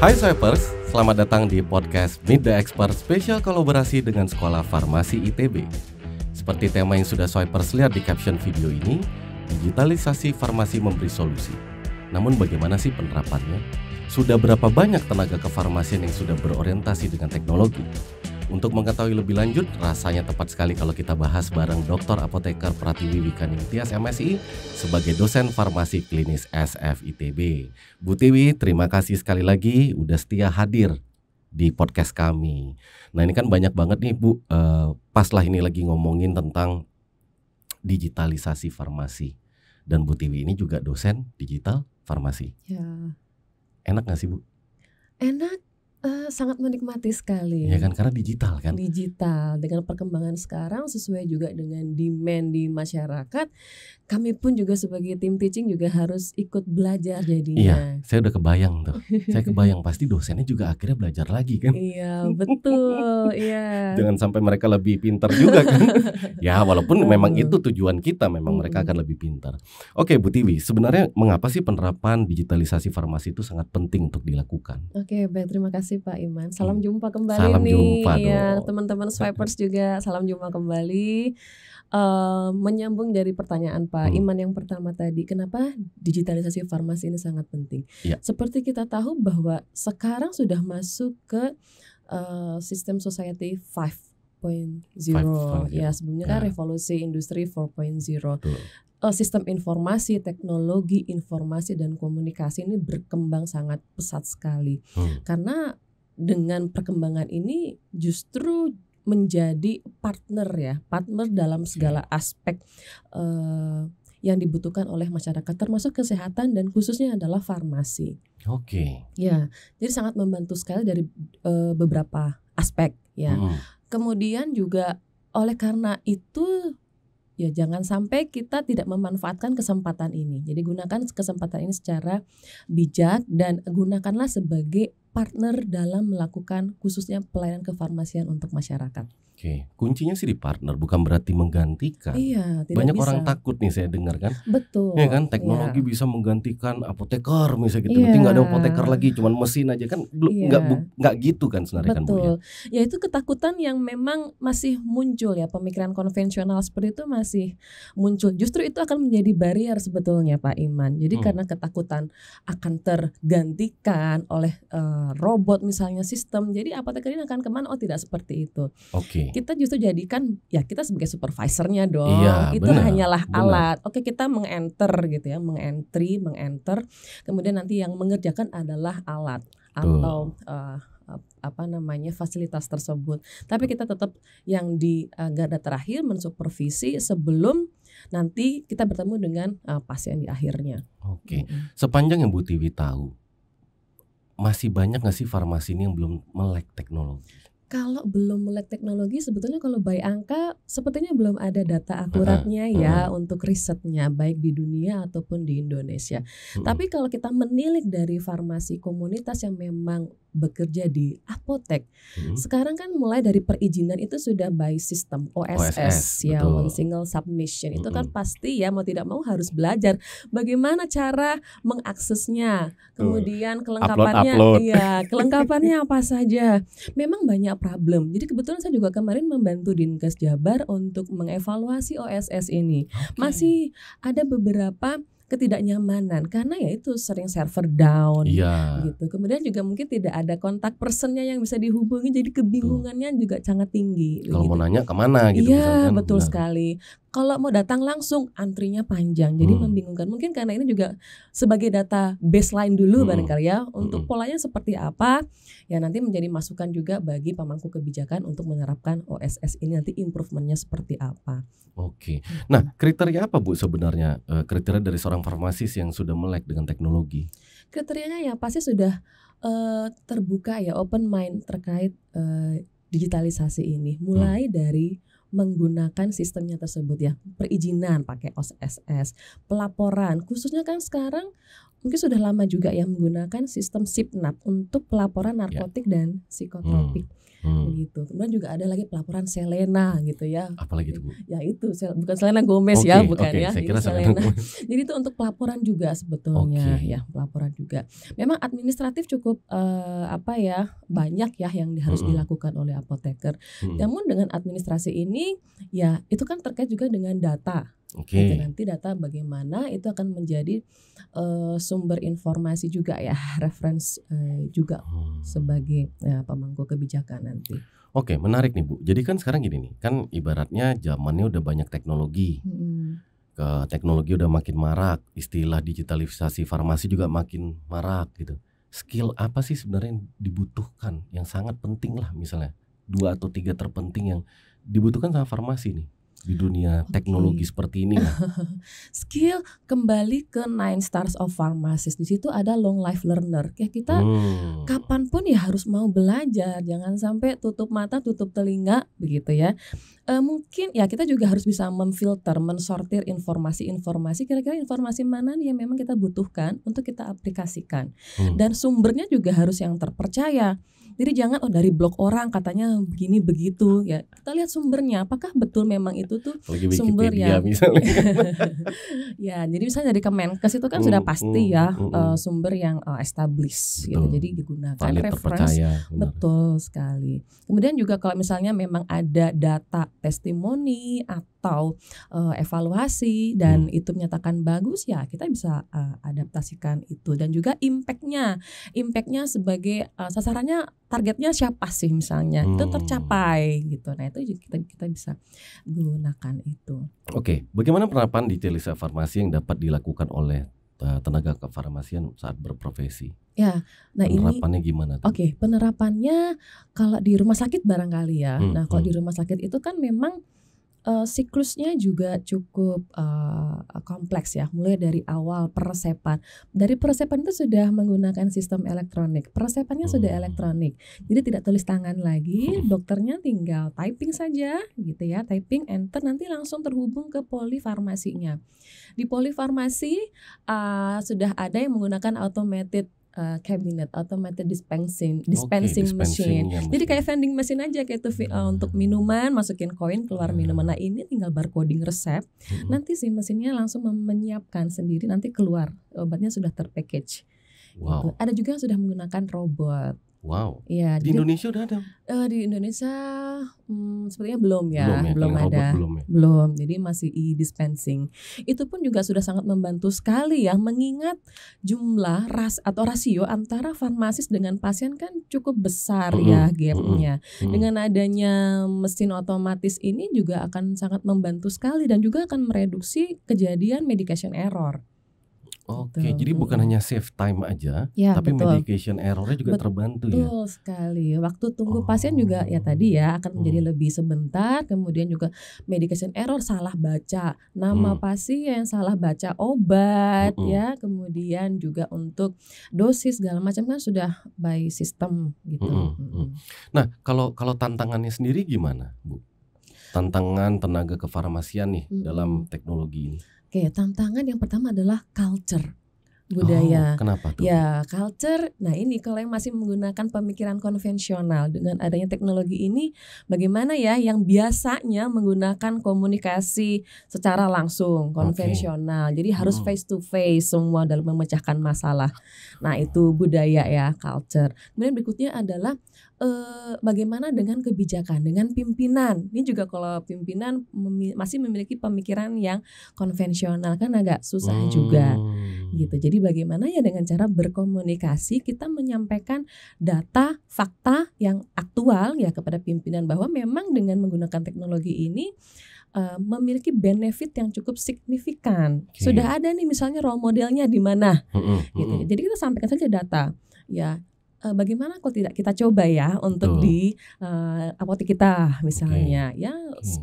Hai Swipers, selamat datang di podcast Meet the Expert spesial kolaborasi dengan Sekolah Farmasi ITB. Seperti tema yang sudah Swipers lihat di caption video ini, digitalisasi farmasi memberi solusi. Namun bagaimana sih penerapannya? Sudah berapa banyak tenaga kefarmasian yang sudah berorientasi dengan teknologi? Untuk mengetahui lebih lanjut, rasanya tepat sekali kalau kita bahas bareng Dr. Apoteker Pratiwi Wikaningtyas MSI sebagai dosen farmasi klinis SFITB. Bu Tiwi, terima kasih sekali lagi udah setia hadir di podcast kami. Nah ini kan banyak banget nih Bu, uh, pas lah ini lagi ngomongin tentang digitalisasi farmasi. Dan Bu Tiwi ini juga dosen digital farmasi. Ya. Enak gak sih Bu? Enak Uh, sangat menikmati sekali. Ya kan karena digital kan. Digital dengan perkembangan sekarang sesuai juga dengan demand di masyarakat. Kami pun juga sebagai tim teaching juga harus ikut belajar jadi. Iya, saya udah kebayang tuh. saya kebayang pasti dosennya juga akhirnya belajar lagi kan. Iya, betul. iya. Jangan sampai mereka lebih pintar juga kan. ya, walaupun memang itu tujuan kita memang mereka akan lebih pintar. Oke, Bu Tiwi, sebenarnya mengapa sih penerapan digitalisasi farmasi itu sangat penting untuk dilakukan? Oke, baik terima kasih kasih Pak Iman. Hmm. Salam jumpa kembali Salam nih jumpa yang teman-teman swipers juga. Salam jumpa kembali. Uh, menyambung dari pertanyaan Pak hmm. Iman yang pertama tadi, kenapa digitalisasi farmasi ini sangat penting? Ya. Seperti kita tahu bahwa sekarang sudah masuk ke uh, sistem society 5.0 ya sebelumnya kan ya. kan revolusi industri 4.0. Eh, sistem informasi, teknologi informasi dan komunikasi ini berkembang sangat pesat sekali. Hmm. Karena dengan perkembangan ini justru menjadi partner ya, partner dalam segala aspek uh, yang dibutuhkan oleh masyarakat termasuk kesehatan dan khususnya adalah farmasi. Oke. Okay. Ya, jadi sangat membantu sekali dari uh, beberapa aspek ya. Hmm. Kemudian juga oleh karena itu ya jangan sampai kita tidak memanfaatkan kesempatan ini. Jadi gunakan kesempatan ini secara bijak dan gunakanlah sebagai partner dalam melakukan khususnya pelayanan kefarmasian untuk masyarakat. Oke, kuncinya sih di partner, bukan berarti menggantikan. Iya, tidak Banyak bisa. orang takut nih saya dengar kan. Betul. Ya kan, teknologi iya. bisa menggantikan apoteker misalnya gitu. Iya. nggak ada apoteker lagi, cuman mesin aja kan belum iya. nggak gitu kan sebenarnya Betul. kan Bu. Ya? Betul. ya itu ketakutan yang memang masih muncul ya pemikiran konvensional seperti itu masih muncul. Justru itu akan menjadi barrier sebetulnya Pak Iman. Jadi hmm. karena ketakutan akan tergantikan oleh uh, robot misalnya sistem, jadi apoteker ini akan kemana? Oh tidak seperti itu. Oke. Okay. Iya. kita justru jadikan ya kita sebagai supervisornya dong. Iya, itu bener, hanyalah bener. alat. Oke, kita mengenter gitu ya, mengentry, mengenter. Kemudian nanti yang mengerjakan adalah alat atau uh, apa namanya fasilitas tersebut. Tapi kita tetap yang di uh, garda terakhir mensupervisi sebelum nanti kita bertemu dengan uh, pasien di akhirnya. Oke. Sepanjang yang Bu Tiwi tahu masih banyak nggak sih farmasi ini yang belum melek teknologi? kalau belum melek teknologi sebetulnya kalau by angka sepertinya belum ada data akuratnya uh, uh, ya untuk risetnya baik di dunia ataupun di Indonesia. Uh, Tapi kalau kita menilik dari farmasi komunitas yang memang bekerja di apotek. Hmm. Sekarang kan mulai dari perizinan itu sudah by system OSS, OSS ya betul. one single submission. Hmm. Itu kan pasti ya mau tidak mau harus belajar bagaimana cara mengaksesnya. Kemudian kelengkapannya upload, upload. iya, kelengkapannya apa saja. Memang banyak problem. Jadi kebetulan saya juga kemarin membantu Dinkes Jabar untuk mengevaluasi OSS ini. Okay. Masih ada beberapa ketidaknyamanan karena ya itu sering server down ya. gitu. Kemudian juga mungkin tidak ada kontak personnya yang bisa dihubungi jadi kebingungannya Tuh. juga sangat tinggi. Kalau gitu. mau nanya kemana gitu ya misalkan. betul nah. sekali. Kalau mau datang langsung antrinya panjang. Jadi hmm. membingungkan. Mungkin karena ini juga sebagai data baseline dulu hmm. barangkali ya untuk hmm. polanya seperti apa ya nanti menjadi masukan juga bagi pemangku kebijakan untuk menerapkan OSS ini nanti improvementnya seperti apa. Oke. Hmm. Nah, kriteria apa Bu sebenarnya eh, kriteria dari seorang seorang farmasis yang sudah melek dengan teknologi? Kriterianya ya pasti sudah uh, terbuka ya open mind terkait uh, digitalisasi ini. Mulai hmm. dari menggunakan sistemnya tersebut ya perizinan pakai OSS pelaporan khususnya kan sekarang mungkin sudah lama juga ya menggunakan sistem SIPNAP untuk pelaporan ya. narkotik ya. dan psikotropik hmm hmm. gitu. Kemudian juga ada lagi pelaporan Selena gitu ya. Apalagi itu Bu? Ya itu bukan Selena Gomez okay, ya, bukan okay. ya. Saya kira Selena. Selena. Jadi itu untuk pelaporan juga sebetulnya okay. ya, pelaporan juga. Memang administratif cukup uh, apa ya banyak ya yang harus hmm. dilakukan oleh apoteker. Hmm. Namun dengan administrasi ini ya itu kan terkait juga dengan data Okay. Itu nanti data bagaimana itu akan menjadi uh, sumber informasi juga ya, reference uh, juga hmm. sebagai ya, pemangku kebijakan nanti. Oke, okay, menarik nih Bu. Jadi kan sekarang gini nih, kan ibaratnya zamannya udah banyak teknologi. Hmm. Ke teknologi udah makin marak, istilah digitalisasi farmasi juga makin marak gitu. Skill apa sih sebenarnya yang dibutuhkan yang sangat penting lah misalnya dua atau tiga terpenting yang dibutuhkan sama farmasi nih di dunia teknologi okay. seperti ini skill kembali ke nine stars of pharmacist di situ ada long life learner ya kita hmm. kapanpun ya harus mau belajar jangan sampai tutup mata tutup telinga begitu ya e, mungkin ya kita juga harus bisa memfilter mensortir informasi-informasi kira-kira informasi mana nih yang memang kita butuhkan untuk kita aplikasikan hmm. dan sumbernya juga harus yang terpercaya jadi jangan oh dari blog orang katanya begini begitu ya kita lihat sumbernya apakah betul memang itu itu tuh Apalagi sumber ya. ya, jadi misalnya dari Kemenkes itu kan hmm, sudah mm, pasti hmm, ya hmm, uh, sumber yang uh, established gitu. Jadi digunakan Valid reference. Terpercaya, betul sekali. Kemudian juga kalau misalnya memang ada data testimoni atau atau uh, evaluasi dan hmm. itu menyatakan bagus ya kita bisa uh, adaptasikan itu dan juga impactnya impactnya sebagai uh, sasarannya targetnya siapa sih misalnya hmm. itu tercapai gitu nah itu kita kita bisa gunakan itu oke okay. bagaimana penerapan digitalisasi farmasi yang dapat dilakukan oleh tenaga kefarmasian saat berprofesi. Ya, nah penerapannya ini penerapannya gimana? Oke, okay, penerapannya kalau di rumah sakit barangkali ya. Hmm, nah, kalau hmm. di rumah sakit itu kan memang uh, siklusnya juga cukup uh, kompleks ya mulai dari awal persepan dari persepan itu sudah menggunakan sistem elektronik persepannya hmm. sudah elektronik jadi tidak tulis tangan lagi hmm. dokternya tinggal typing saja gitu ya typing enter nanti langsung terhubung ke polifarmasinya di polifarmasi uh, sudah ada yang menggunakan automated uh, cabinet automated dispensing dispensing, okay, machine. Ya, Jadi kayak vending machine aja kayak tuh uh, untuk minuman masukin koin keluar hmm. minuman. Nah, ini tinggal barcoding resep. Hmm. Nanti si mesinnya langsung menyiapkan sendiri nanti keluar obatnya sudah terpackage. Gitu. Wow. Ada juga yang sudah menggunakan robot. Wow. Ya, di jadi, Indonesia udah ada. Uh, di Indonesia Hmm, sepertinya belum ya, belum, ya, belum ada, belum, ya. belum. Jadi masih e-dispensing. Itu pun juga sudah sangat membantu sekali ya, mengingat jumlah ras atau rasio antara farmasis dengan pasien kan cukup besar mm -hmm. ya gapnya. Mm -hmm. Dengan adanya mesin otomatis ini juga akan sangat membantu sekali dan juga akan mereduksi kejadian medication error. Oke, okay, gitu. jadi bukan hanya save time aja, ya, tapi betul. medication errornya juga betul terbantu ya. Betul sekali. Waktu tunggu oh. pasien juga ya oh. tadi ya akan menjadi hmm. lebih sebentar, kemudian juga medication error salah baca nama hmm. pasien, salah baca obat hmm. ya, kemudian juga untuk dosis segala macam kan sudah by system gitu. Hmm. Hmm. hmm. Nah, kalau kalau tantangannya sendiri gimana, Bu? tantangan tenaga kefarmasian nih hmm. dalam teknologi ini? Oke, tantangan yang pertama adalah culture budaya. Oh, kenapa tuh? Ya, culture. Nah, ini kalau yang masih menggunakan pemikiran konvensional dengan adanya teknologi ini bagaimana ya yang biasanya menggunakan komunikasi secara langsung konvensional. Okay. Jadi harus hmm. face to face semua dalam memecahkan masalah. Nah, itu budaya ya, culture. Kemudian berikutnya adalah eh, bagaimana dengan kebijakan, dengan pimpinan. Ini juga kalau pimpinan memi masih memiliki pemikiran yang konvensional kan agak susah hmm. juga gitu. Jadi bagaimana ya dengan cara berkomunikasi kita menyampaikan data, fakta yang aktual ya kepada pimpinan bahwa memang dengan menggunakan teknologi ini uh, memiliki benefit yang cukup signifikan. Okay. Sudah ada nih misalnya role modelnya di mana mm -hmm. gitu. Hmm, hmm. Jadi kita sampaikan saja data ya uh, bagaimana kalau tidak kita coba ya untuk Tuh. di uh, apotek kita misalnya okay. ya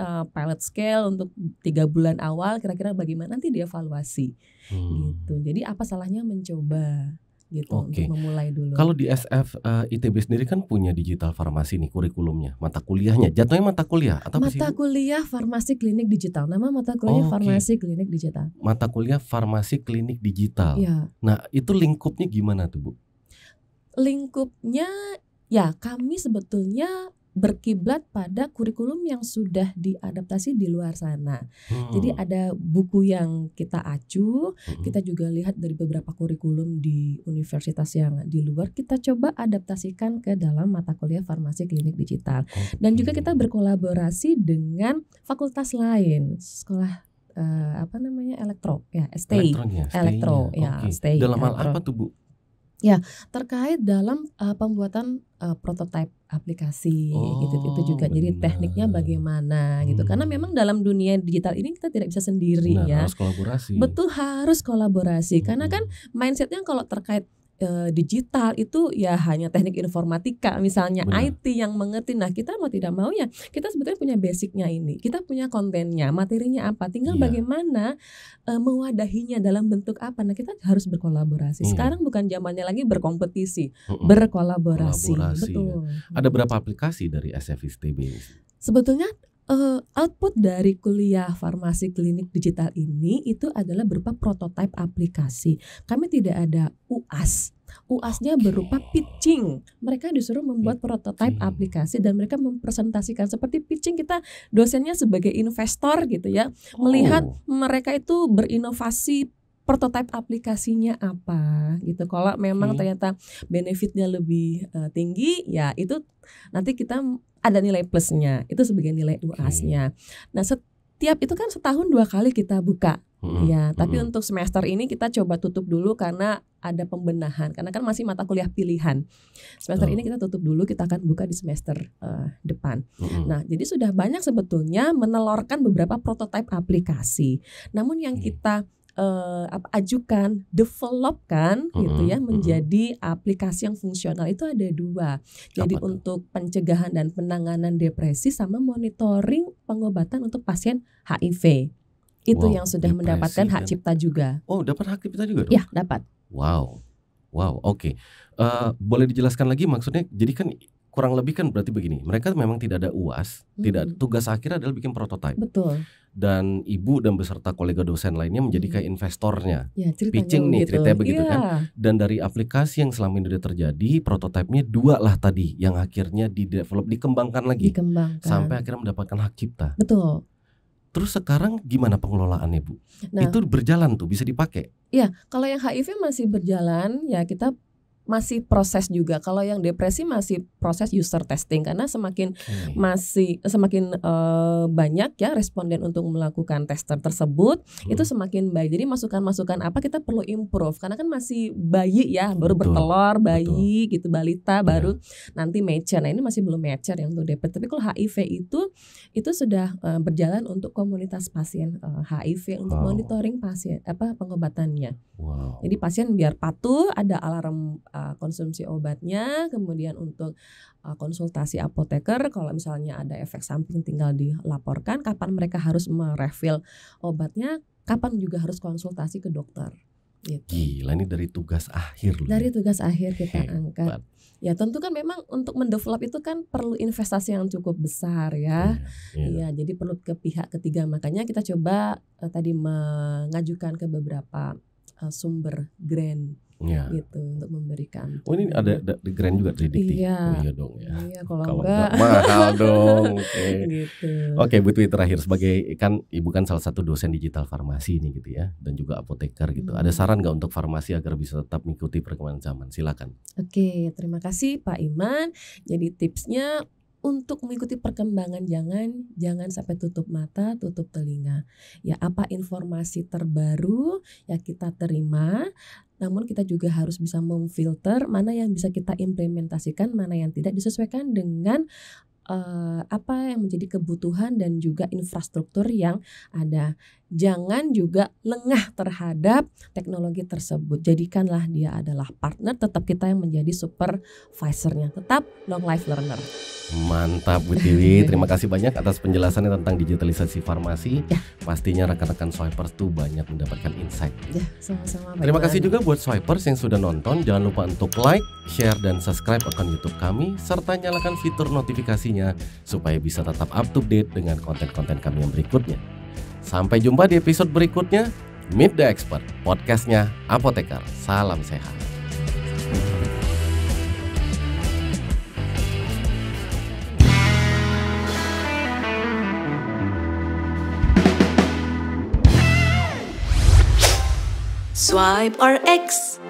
uh, pilot scale untuk tiga bulan awal kira-kira bagaimana nanti dievaluasi gitu. hmm. gitu jadi apa salahnya mencoba gitu okay. untuk memulai dulu kalau di SF uh, ITB sendiri kan punya digital farmasi nih kurikulumnya mata kuliahnya jatuhnya mata kuliah atau mata apa kuliah farmasi klinik digital nama mata kuliah okay. farmasi klinik digital mata kuliah farmasi klinik digital ya. nah itu lingkupnya gimana tuh bu lingkupnya ya kami sebetulnya berkiblat pada kurikulum yang sudah diadaptasi di luar sana. Hmm. Jadi ada buku yang kita acu, hmm. kita juga lihat dari beberapa kurikulum di universitas yang di luar kita coba adaptasikan ke dalam mata kuliah farmasi klinik digital. Okay. Dan juga kita berkolaborasi dengan fakultas lain, sekolah uh, apa namanya elektro ya stay, elektro, ya. ya stay, dalam hal apa tuh bu Ya, terkait dalam uh, pembuatan uh, prototipe aplikasi oh, gitu itu oh, juga. Benar. Jadi tekniknya bagaimana gitu. hmm. gitu. Karena memang dalam dunia digital ini kita tidak bisa sendiri benar, ya. Harus kolaborasi. Betul harus kolaborasi. Hmm. Karena kan mindsetnya kalau terkait Eh, digital itu ya hanya teknik informatika misalnya Benar. IT yang mengerti. Nah kita mau tidak mau ya kita sebetulnya punya basicnya ini, kita punya kontennya, materinya apa, tinggal ya. bagaimana e, mewadahinya dalam bentuk apa. Nah kita harus berkolaborasi. Hmm. Sekarang bukan zamannya lagi berkompetisi, hmm. berkolaborasi. Ya. Betul. Ya. Ada berapa aplikasi dari SFISTB ini? Sebetulnya uh, output dari kuliah farmasi klinik digital ini itu adalah berupa prototipe aplikasi. Kami tidak ada UAS uas okay. berupa iya. pitching. Mereka disuruh membuat prototipe aplikasi dan mereka mempresentasikan seperti pitching kita dosennya sebagai investor gitu ya. Melihat oh. mereka itu berinovasi prototipe aplikasinya apa gitu. Kalau memang okay. ternyata benefitnya lebih uh, tinggi, ya itu nanti kita ada nilai plusnya. Itu sebagai nilai uas Okay. Nah, setiap itu kan setahun dua kali kita buka Hmm. Ya, tapi hmm. untuk semester ini kita coba tutup dulu karena ada pembenahan. Karena kan masih mata kuliah pilihan. Semester oh. ini kita tutup dulu, kita akan buka di semester uh, depan. Hmm. Nah, jadi sudah banyak sebetulnya menelorkan beberapa prototipe aplikasi. Namun yang hmm. kita uh, ajukan, developkan mm-hmm. gitu ya menjadi aplikasi yang fungsional itu ada dua. Jadi Apa untuk pencegahan dan penanganan depresi sama monitoring pengobatan untuk pasien HIV itu wow, yang sudah mendapatkan hak kan? cipta juga. Oh, dapat hak cipta juga? Dong? Ya, dapat. Wow, wow, oke. Okay. Uh, eh, boleh dijelaskan lagi maksudnya? Jadi kan kurang lebih kan berarti begini, mereka memang tidak ada uas, hmm. tidak tugas akhir adalah bikin prototipe. Betul. Dan ibu dan beserta kolega dosen lainnya menjadi hmm. kayak investornya, ya, pitching nih gitu. begitu ya. kan. Dan dari aplikasi yang selama ini sudah terjadi, prototipenya dua lah tadi, yang akhirnya di develop, dikembangkan lagi, dikembangkan. sampai akhirnya mendapatkan hak cipta. Betul. Terus sekarang gimana pengelolaannya Bu? Nah, itu berjalan tuh bisa dipakai? Iya, kalau yang HIV masih berjalan ya kita masih proses juga. Kalau yang depresi masih proses user testing karena semakin okay. masih semakin uh, banyak ya responden untuk melakukan tester tersebut hmm. itu semakin baik. Jadi masukan-masukan apa kita perlu improve karena kan masih bayi ya, baru Betul. bertelur, bayi Betul. gitu balita iya. baru nanti mature. Nah, ini masih belum mature yang untuk depresi. Tapi kalau HIV itu itu sudah uh, berjalan untuk komunitas pasien uh, eh, HIV untuk monitoring pasien apa pengobatannya. Wow. Jadi pasien biar patuh ada alarm Eh, konsumsi obatnya, kemudian untuk eh, konsultasi apoteker kalau misalnya ada efek samping tinggal dilaporkan, kapan mereka harus merefill obatnya, kapan juga harus konsultasi ke dokter. Gitu. Gila ini dari tugas akhir loh. Dari ya. tugas akhir kita Hebat. angkat. Ya tentu kan memang untuk mendevelop itu kan perlu investasi yang cukup besar ya. Iya, iya. Ya, jadi perlu ke pihak ketiga. Makanya kita coba uh, tadi mengajukan ke beberapa uh, sumber grant Ya, gitu untuk memberikan. Oh ini ada, ada di grand juga 3 Iya, oh, iya dong ya. Iya kalau, kalau enggak, enggak mahal dong. Oke. Okay. Gitu. Oke, okay, terakhir sebagai kan ibu kan salah satu dosen digital farmasi ini gitu ya dan juga apoteker gitu. Hmm. Ada saran nggak untuk farmasi agar bisa tetap mengikuti perkembangan zaman? Silakan. Oke, okay, terima kasih Pak Iman. Jadi tipsnya untuk mengikuti perkembangan jangan jangan sampai tutup mata, tutup telinga. Ya apa informasi terbaru ya kita terima namun kita juga harus bisa memfilter mana yang bisa kita implementasikan, mana yang tidak disesuaikan dengan Eh, apa yang menjadi kebutuhan dan juga infrastruktur yang ada. Jangan juga lengah terhadap teknologi tersebut. Jadikanlah dia adalah partner, tetap kita yang menjadi supervisornya. Tetap long life learner. Mantap Bu Tiwi, terima kasih banyak atas penjelasannya tentang digitalisasi farmasi. Ya. Pastinya rekan-rekan Swipers tuh banyak mendapatkan insight. Ya, sama-sama. Terima kasih juga buat Swipers yang sudah nonton. Jangan lupa untuk like, share, dan subscribe akun YouTube kami serta nyalakan fitur notifikasi notifikasinya supaya bisa tetap up to date dengan konten-konten kami yang berikutnya. Sampai jumpa di episode berikutnya. Meet the Expert, podcastnya Apoteker Salam sehat. Swipe or X.